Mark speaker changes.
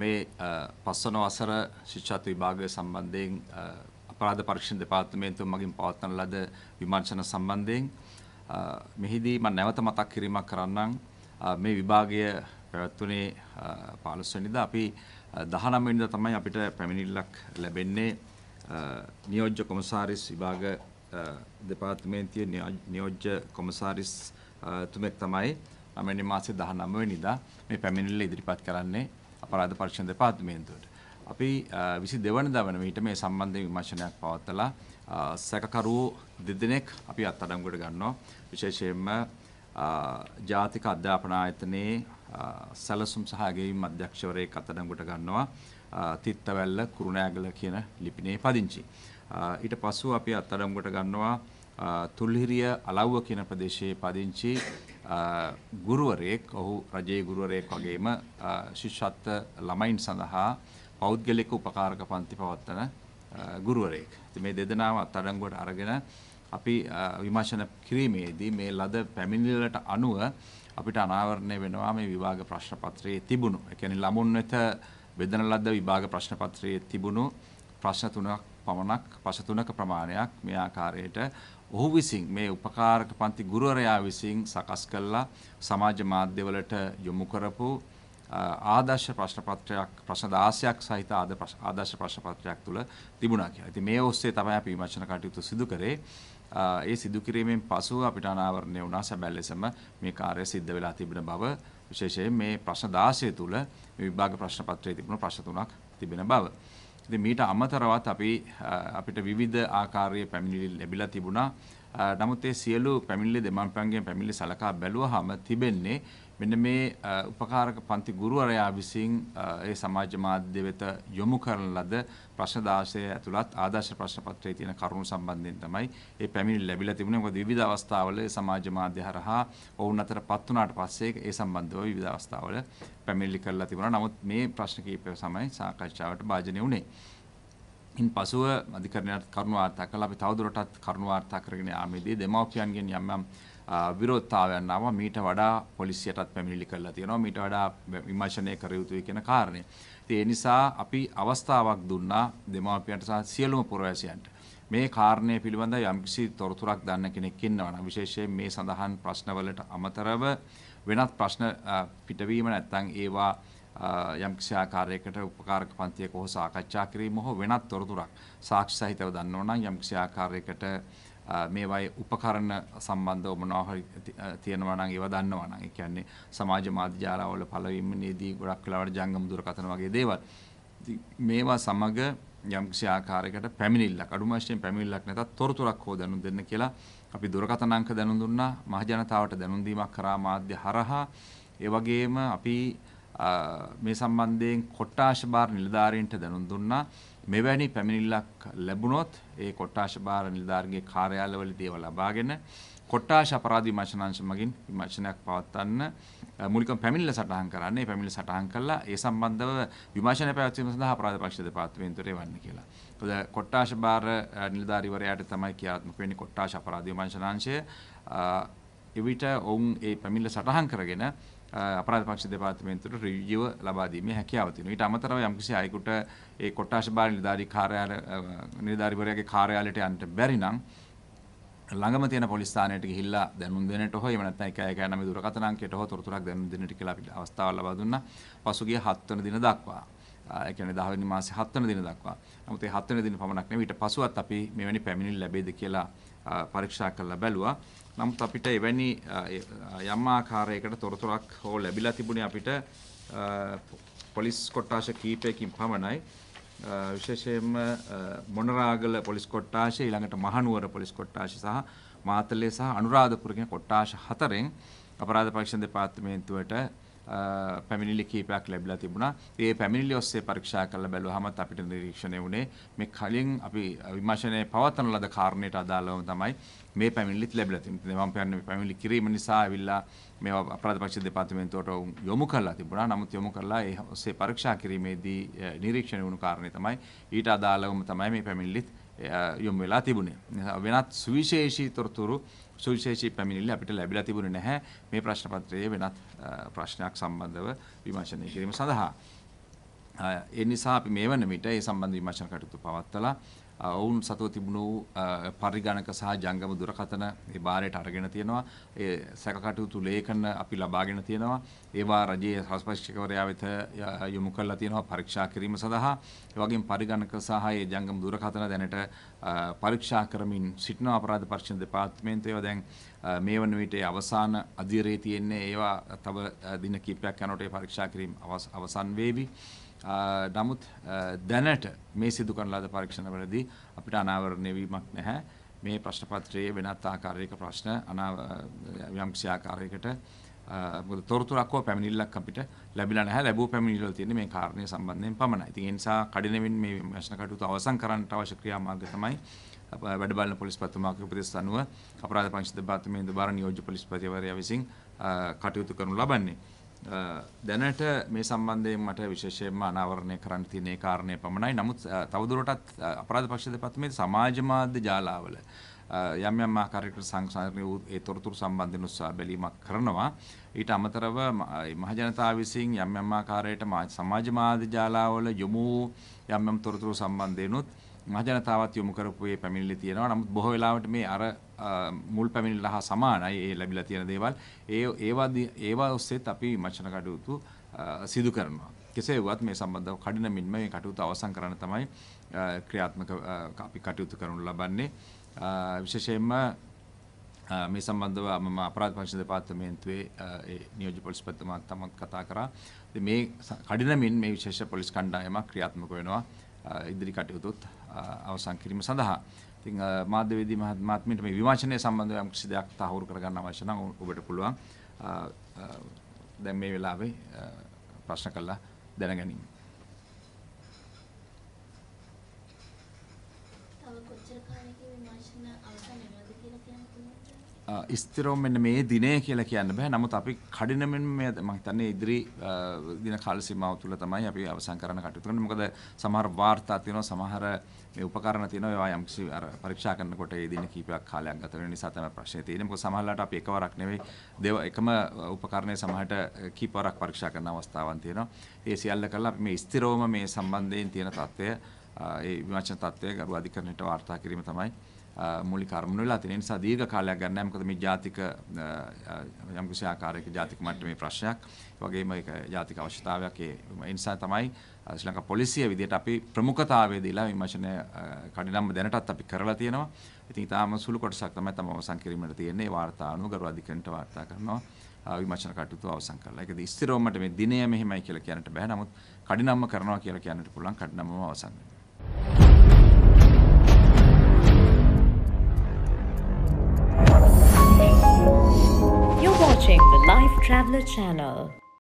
Speaker 1: මේ පස්වන වසර ශිෂ්‍යත්ව විභාගය සම්බන්ධයෙන් අපරාධ පරීක්ෂණ දෙපාර්තමේන්තුව මගින් පවත්වන ලද විමර්ශන සම්බන්ධයෙන් මෙහිදී මම නැවත මතක් කිරීමක් කරන්නම් මේ විභාගය පැවැත්වුණේ 15 වෙනිදා අපි 19 වෙනිදා තමයි අපිට පැමිණිල්ලක් ලැබෙන්නේ නියෝජ්‍ය කොමසාරිස් විභාග දෙපාර්තමේන්තුවේ නියෝජ්‍ය කොමසාරිස් තුමෙක් තමයි 9 වෙනි මාසේ 19 වෙනිදා මේ පැමිණිල්ල ඉදිරිපත් කරන්නේ අපරාධ පරීක්ෂණ දෙපාර්තමේන්තුවට. අපි 22 වෙනිදා වන විට මේ සම්බන්ධයෙන් විමර්ශනයක් පවත්වලා සැකකරුවෝ දෙදෙනෙක් අපි අත්අඩංගුවට ගන්නවා. විශේෂයෙන්ම ජාතික අධ්‍යාපන ආයතනයේ සැලසුම් සහ ඇගයීම් අධ්‍යක්ෂවරයෙක් අත්අඩංගුවට ගන්නවා. තිත්තවැල්ල කුරුණෑගල කියන ලිපිනේ පදිංචි. ඊට පස්සෙ අපි අත්අඩංගුවට ගන්නවා තුල්හිරිය අලව්ව කියන ප්‍රදේශයේ පදිංචි ගුරුවරයෙක් ඔහු රජයේ ගුරුවරයෙක් වගේම ශිෂ්‍යත්ව ළමයින් සඳහා පෞද්ගලික උපකාරක පන්ති පවත්වන ගුරුවරයෙක්. ඉතින් මේ දෙදෙනාම අත්අඩංගුවට අරගෙන අපි විමර්ශන කිරීමේදී මේ ලද පැමිණිල්ලට අනුව අපිට අනාවරණය වෙනවා මේ විභාග ප්‍රශ්න පත්‍රයේ තිබුණු. ඒ කියන්නේ ළමුන් වෙත බෙදන ලද්ද විභාග ප්‍රශ්න පත්‍රයේ තිබුණු ප්‍රශ්න තුනක් පමණක් පශ තුනක ප්‍රමාණයක් මේ ආකාරයට ඔහු විසින් මේ උපකාරක පන්ති ගුරුවරයා විසින් සකස් කළා සමාජ මාධ්‍යවලට යොමු කරපු ආදර්ශ ප්‍රශ්න පත්‍රයක් ප්‍රශ්න 16ක් සහිත ආදර්ශ ප්‍රශ්න පත්‍රයක් තුල තිබුණා කියලා. ඉතින් මේ ඔස්සේ තමයි අපි විමර්ශන කටයුතු සිදු කරේ. ඒ සිදු කිරීමෙන් පසුව අපිට අනාවරණය වුණා සැබෑ ලෙසම මේ කාර්යය සිද්ධ වෙලා තිබෙන බව විශේෂයෙන් මේ ප්‍රශ්න 16 තුල විභාග ප්‍රශ්න පත්‍රයේ තිබුණු ප්‍රශ්න තුනක් තිබෙන බව. ඉතින් මීට අමතරවත් අපි අපිට විවිධ ආකාරයේ පැමිණිලි ලැබිලා තිබුණා. නමුත් ඒ සියලු පැමිණිලි දෙමාපියන්ගෙන් පැමිණිලි සලකා බැලුවහම තිබෙන්නේ මෙන්න මේ උපකාරක පන්ති ගුරුවරයා විසින් ඒ සමාජ මාධ්‍ය වෙත යොමු කරන ලද ප්‍රශ්න 16 ඇතුළත් ආදර්ශ ප්‍රශ්න පත්‍රයේ තියෙන කරුණු සම්බන්ධයෙන් තමයි ඒ පැමිණිලි ලැබිලා තිබුණේ. මොකද විවිධ අවස්ථාවල සමාජ මාධ්‍ය හරහා ඔවුන් අතරපත් වුණාට පස්සේ ඒ සම්බන්ධව විවිධ අවස්ථාවල පැමිණිලි කරලා තිබුණා. නමුත් මේ ප්‍රශ්න කිහිපය සමයි සාකච්ඡාවට භාජනය වුණේ. ඉන් පසුව අධිකරණයට කරුණු වාර්තා කළා. අපි තවදුරටත් කරුණු වාර්තා කරගෙන යාමේදී දෙමව්පියන්ගෙන් යම් යම් විරෝධතාවයන් ආවා මීට වඩා පොලිසියටත් පැමිණිලි කරලා තියෙනවා මීට වඩා විමර්ශනය කර යුතුයි කියන කාරණය. ඉතින් ඒ නිසා අපි අවස්ථාවක් දුන්නා දෙමාපියන්ට සහ සියලුම පුරවැසියන්ට. මේ කාරණය පිළිබඳව යම්කිසි තොරතුරක් දන්න කෙනෙක් ඉන්නවා නම් විශේෂයෙන් මේ සඳහන් ප්‍රශ්නවලට අමතරව වෙනත් ප්‍රශ්න පිටවීම නැත්නම් ඒවා යම්කිසි ආකාරයකට උපකාරක පන්තියක හෝ සාකච්ඡා කිරීම හෝ වෙනත් තොරතුරක් සාක්ෂි සහිතව දන්නෝ නම් යම්කිසි ආකාරයකට මේවයි උපකරණ සම්බන්ධව මොනවා තියෙනවා නම් ඒවා දන්නවා නම් ඒ කියන්නේ සමාජ මාධ්‍ය ජාලාවල පළවෙනිදී ගොඩක් වෙලාවට ජංගම දුරකථන වගේ දේවල්. මේවා සමග යම්කිසි ආකාරයකට පැමිණිල්ලක් අඩු වශයෙන් පැමිණිල්ලක් නැතත් තොරතුරක් හෝ දැනුම් දෙන්න කියලා අපි දුරකථන අංක දැනුම් දුන්නා මහජනතාවට දැනුම් දීමක් කරා මාධ්‍ය හරහා ඒ වගේම අපි මේ සම්බන්ධයෙන් කොට්ටාශ බාර් නිලධාරීන්ට දැනුම් දුන්නා මෙවැනි පැමිණිල්ලක් ලැබුණොත් ඒ කොට්ටාශ භාර නිලධාරීන්ගේ කාර්යාලවලදී ඒවා ලබාගෙන කොට්ටාශ අපරාධ විමර්ශනාංශ මගින් විමර්ශනයක් පවත්වන්න මූලිකම පැමිණිල්ල සටහන් කරන්න. ඒ පැමිණිල්ල සටහන් කළා ඒ සම්බන්ධව විමර්ශනය පැවැත්වීම සඳහා අපරාධ පක්ෂ දෙපාර්තමේන්තුවට එවන්න කියලා. මොකද කොට්ටාශ භාර නිලධාරීවරයාට තමයි ක්‍රියාත්මක වෙන්නේ කොට්ටාශ අපරාධ විමර්ශනාංශය. එවිට ඔවුන් ඒ පැමිණිල්ල සටහන් කරගෙන අපරාධ පක්ෂ දෙපාර්තමේන්තුවට රිජුව ලබා දීමේ හැකියාව තියෙනවා. ඊට අමතරව යම්කිසි අයෙකුට ඒ කොට්ටාශ බාල නිලධාරී කාර්යාලය නිලධාරිවරයාගේ කාර්යාලයට යන්න බැරි නම් ළඟම තියෙන පොලිස් ස්ථානයට ගිහිල්ලා දැනුම් දෙන්නට හෝ එහෙම නැත්නම් 119 දුරකථන අංකයට හෝ තොරතුරක් දැනුම් දෙන්නට කියලා අපිට අවස්ථාවක් ලබා දුන්නා. පසුගිය 7 වෙනි දින දක්වා ඒ කියන්නේ 10 වෙනි මාසේ 7 වෙනි දින දක්වා. නමුත් ඒ 7 වෙනි දින පමණක් නෙවෙයි ඊට පසුවත් අපි මෙවැනි පැමිණිලි ලැබෙයිද කියලා පරීක්ෂා කරලා බැලුවා. නමුත් අපිට එවැනි යම් ආකාරයකට තොරතුරක් හෝ ලැබිලා තිබුණේ අපිට පොලිස් කොට්ටාශ කීපයකින් පමණයි. විශේෂයෙන්ම මොනරාගල පොලිස් කොට්ටාශය ඊළඟට මහනුවර පොලිස් කොට්ටාශය සහ මාතලේ සහ අනුරාධපුර කියන කොට්ටාශ හතරෙන් අපරාධ පරීක්ෂණ දෙපාර්තමේන්තුවට පැමිණිලි කීපයක් ලැබිලා තිබුණා. ඒ පැමිණිලි ඔස්සේ පරීක්ෂා කරලා බැලුවාමත් අපිට නිරීක්ෂණය වුණේ මේ කලින් අපි විමර්ශනයේ පවත්වන ලද කාරණයට අදාළවම තමයි මේ පැමිණිලිත් ලැබිලා තිබුණේ. මම කියන්නේ පැමිණිලි කිරීම නිසා ඇවිල්ලා මේ අපරාධ පක්ෂ දෙපාර්තමේන්තුවට යොමු කරලා තිබුණා. නමුත් යොමු කරලා ඒ ඔස්සේ පරීක්ෂා කිරීමේදී නිරීක්ෂණය වුණු කාරණේ තමයි ඊට අදාළවම තමයි මේ පැමිණිලිත් යොමු වෙලා තිබුණේ. වෙනත් සුවිශේෂී තොරතුරු සුවිශේෂී පැමිණිලි අපිට ලැබිලා තිබුණේ නැහැ මේ ප්‍රශ්න පත්‍රයේ වෙනත් ප්‍රශ්නයක් සම්බන්ධව විමර්ශනය කිරීම සඳහා. ඒ නිසා අපි මේ වන විට ඒ සම්බන්ධ විමර්ශන කටයුතු පවත්වලා ඔවුන් සතුව තිබුණු පරිගණක සහ ජංගම දුරකථන ඒ බාරයට අරගෙන තියෙනවා. ඒ සැකකටයුතු ලේඛන අපි ලබාගෙන තියෙනවා. ඒවා රජයේ හස්පර්ශකවරයා වෙත යොමු කරලා තියෙනවා පරීක්ෂා කිරීම සඳහා. ඒ වගේම පරිගණක සහ ඒ ජංගම දුරකථන දැනට පරීක්ෂා කරමින් සිටින අපරාධ පරීක්ෂණ දෙපාර්තමේන්තුව ඒවා දැන් මේ වන විට අවසාන අධීරයේ තියෙන්නේ ඒවා තව දින කිහිපයක් යනකොට ඒ පරීක්ෂා කිරීම අවසන් වේවි. නමුත් දැනට මේ සිදු කරන ලද පරීක්ෂණවලදී අපිට අනාවරණය වීමක් නැහැ. මේ ප්‍රශ්න පත්‍රයේ වෙනත් ආකාරයක ප්‍රශ්න අනාව යම්කිසි ආකාරයකට මොකද තොරතුරක් හෝ පැමිණිල්ලක් අපිට ලැබිලා නැහැ. ලැබූ පැමිණිල්ල තියෙන්නේ මේ කාරණය සම්බන්ධයෙන් පමණයි. ඉතින් ඒ නිසා කඩිනමින් මේ ප්‍රශ්න කටයුතු අවසන් කරන්නට අවශ්‍ය ක්‍රියාමාර්ග තමයි වැඩ බලන පොලිස්පතිතුමාගේ උපදෙස් අනුව අපරාධ පංච දෙපාර්තමේන්තුව බාර නියෝජ්‍ය පොලිස්පතිවරයා විසින් කටයුතු කරනු ලබන්නේ. දැනට මේ සම්බන්ධයෙන් මට විශේෂයෙන්ම අනාවරණය කරන්න තියෙන ඒ කාරණය පමණයි. නමුත් තවදුරටත් අපරාධ පක්ෂ දෙපාර්තමේන්තුවේ සමාජ මාධ්‍ය ජාලාවල යම් යම් ආකාරයකට සංසාරණය වූ ඒ තොරතුරු සම්බන්ධයෙන් උත්සාහ බැලීමක් කරනවා. ඊට අමතරව මහජනතාව විසින් යම් යම් ආකාරයට සමාජ මාධ්‍ය ජාලාවල යොමු යම් යම් තොරතුරු සම්බන්ධයෙන්ුත් මහජනතාවත් යොමු කරපු ඒ පැමිණිලි තියෙනවා. නමුත් බොහෝ වෙලාවට මේ අර මුල් පැමිණිල්ල හා සමානයි ඒ ලැබිලා තියෙන දේවල්. ඒ ඒවා ඒවා ඔස්සේත් අපි විමර්ශන කටයුතු සිදු කරනවා. කෙසේ වුවත් මේ සම්බන්ධව කඩිනමින්ම මේ කටයුතු අවසන් කරන්න තමයි ක්‍රියාත්මක අපි කටයුතු කරනු ලබන්නේ. විශේෂයෙන්ම මේ සම්බන්ධව මම අපරාධ පරීක්ෂණ දෙපාර්තමේන්තුවේ ඒ නියෝජ්‍ය පොලිස්පතිතුමා තමත් කතා කරා. ඉතින් මේ කඩිනමින් මේ විශේෂ පොලිස් කණ්ඩායමක් ක්‍රියාත්මක වෙනවා. ඉදිරි කටයුතුත් අවසන් කිරීම සඳහා ඉතින් මාධ්‍යවේදී මහත්මයාට මේ විමර්ශනය සම්බන්ධව යම් කිසි දෙයක් තහවුරු කරගන්න අවශ්‍ය නම් ඔබට පුළුවන් දැන් මේ වෙලාවේ ප්‍රශ්න කළා දැනගැනීම. තව කොච්චර කාලයකින් විමර්ශන අවසන් ස්තරෝ මෙන්න මේ දිනේ කියලා කියන්න බෑ නමුත් අපි කඩිනමෙන් මේ මම හිතන්නේ ඉදිරි දින කාල සීමාව තුළ තමයි අපි අවසන් කරන්න කටයුතු කරන්නේ මොකද සමහර වාර්තා තියෙනවා සමහර මේ උපකරණ තියෙනවා ඒවා යම්කිසි අර පරීක්ෂා කරනකොට ඒ දින කීපයක් කාලයක් ගත වෙන නිසා තමයි ප්‍රශ්නේ තියෙන්නේ මොකද සමහරලාට අපි එකවරක් නෙවෙයි දේව එකම උපකරණය සමහරට කීපවරක් පරීක්ෂා කරන අවස්ථාවන් තියෙනවා ඒ සියල්ල කරලා අපි මේ ස්තරෝම මේ සම්බන්ධයෙන් තියෙන තත්ත්වය ඒ විමර්ශන තත්ත්වය ගරු අධිකරණයට වාර්තා කිරීම තමයි මූලික අරමුණු වෙලා තියෙන නිසා දීර්ඝ කාලයක් ගන්න නැහැ. මොකද මේ ජාතික යම්කිසි ආකාරයක ජාතික මට්ටමේ ප්‍රශ්නයක්. ඒ වගේම ඒක ජාතික අවශ්‍යතාවයක්. ඒ නිසා තමයි ශ්‍රී ලංකා පොලිසිය විදිහට අපි ප්‍රමුඛතාවය දීලා විමර්ශනය කඩිනම්ම දැනටත් අපි කරලා තියෙනවා. ඉතින් ඊටාම සුළු කොටසක් තමයි තම අවසන් කිරීමට තියෙන්නේ. වාර්තා අනුව ගරු අධිකරණයට වාර්තා කරනවා. විමර්ශන කටයුතු අවසන් කරලා. ඒකද ස්ථිරවමට මේ දිනය මෙහෙමයි කියලා කියන්නට බෑ. නමුත් කඩිනම්ම කරනවා කියලා කියන්නට පුළුවන්. කඩිනම්ම අවසන් වෙනවා. watching the Life Traveler channel.